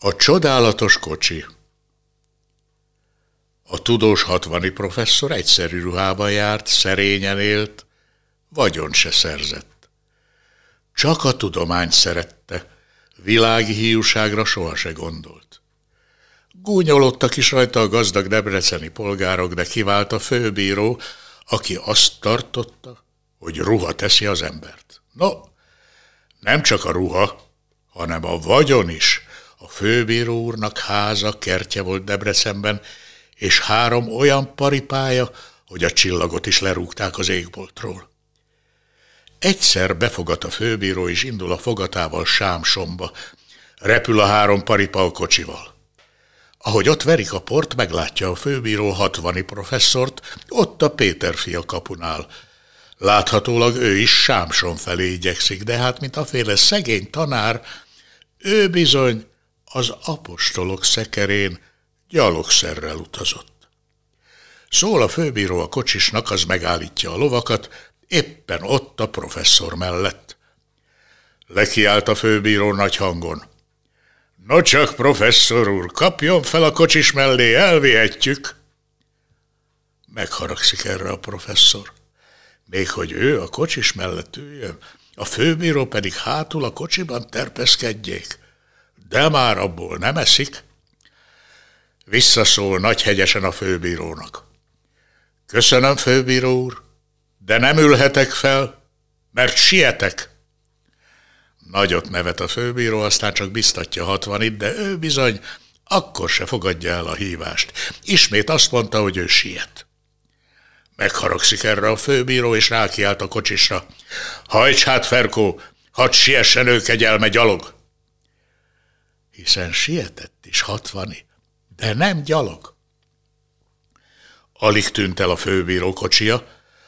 A csodálatos kocsi A tudós hatvani professzor egyszerű ruhában járt, szerényen élt, vagyon se szerzett. Csak a tudományt szerette, világi híjúságra soha se gondolt. Gúnyolódtak is rajta a gazdag debreceni polgárok, de kivált a főbíró, aki azt tartotta, hogy ruha teszi az embert. No, nem csak a ruha, hanem a vagyon is a főbíró úrnak háza, kertje volt Debrecenben, és három olyan paripája, hogy a csillagot is lerúgták az égboltról. Egyszer befogad a főbíró, és indul a fogatával Sámsomba. Repül a három paripa a kocsival. Ahogy ott verik a port, meglátja a főbíró hatvani professzort, ott a Péter fia kapunál. Láthatólag ő is Sámson felé igyekszik, de hát mint a féle szegény tanár, ő bizony az apostolok szekerén gyalogszerrel utazott. Szól a főbíró a kocsisnak, az megállítja a lovakat, éppen ott a professzor mellett. Lekiált a főbíró nagy hangon. No csak, professzor úr, kapjon fel a kocsis mellé, elvihetjük. Megharagszik erre a professzor. Még hogy ő a kocsis mellett üljön, a főbíró pedig hátul a kocsiban terpeszkedjék de már abból nem eszik, visszaszól nagyhegyesen a főbírónak. Köszönöm, főbíró úr, de nem ülhetek fel, mert sietek. Nagyot nevet a főbíró, aztán csak biztatja hatvanit, de ő bizony akkor se fogadja el a hívást. Ismét azt mondta, hogy ő siet. Megharagszik erre a főbíró, és rákiált a kocsisra. Hajts hát, Ferkó, hadd siessen ő kegyelme gyalog! hiszen sietett is hatvani, de nem gyalog. Alig tűnt el a főbíró kocsia,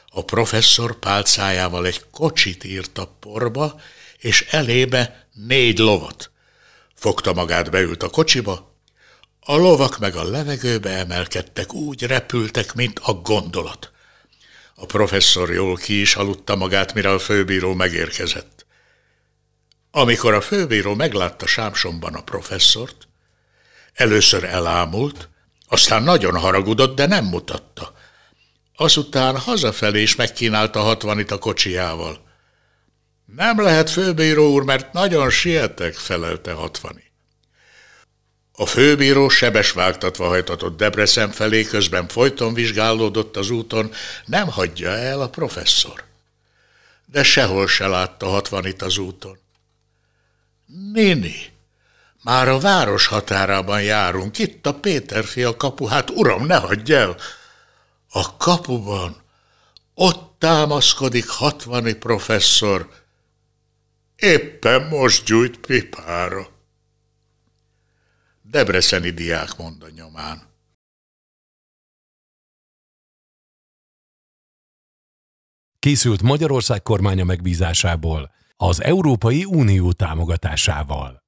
a professzor pálcájával egy kocsit írt a porba, és elébe négy lovat. Fogta magát, beült a kocsiba, a lovak meg a levegőbe emelkedtek, úgy repültek, mint a gondolat. A professzor jól ki is aludta magát, mire a főbíró megérkezett. Amikor a főbíró meglátta Sámsonban a professzort, először elámult, aztán nagyon haragudott, de nem mutatta. Azután hazafelé is megkínálta hatvanit a kocsiával. Nem lehet főbíró úr, mert nagyon sietek, felelte hatvani. A főbíró sebes vágtatva hajtatott Debrecen felé, közben folyton vizsgálódott az úton, nem hagyja el a professzor. De sehol se látta hatvanit az úton. Néni, már a város határában járunk, itt a Péterfi a kapu, hát uram, ne hagyj el! A kapuban ott támaszkodik hatvani professzor, éppen most gyújt pipára. Debreceni diák mond a nyomán. Készült Magyarország kormánya megbízásából – az Európai Unió támogatásával.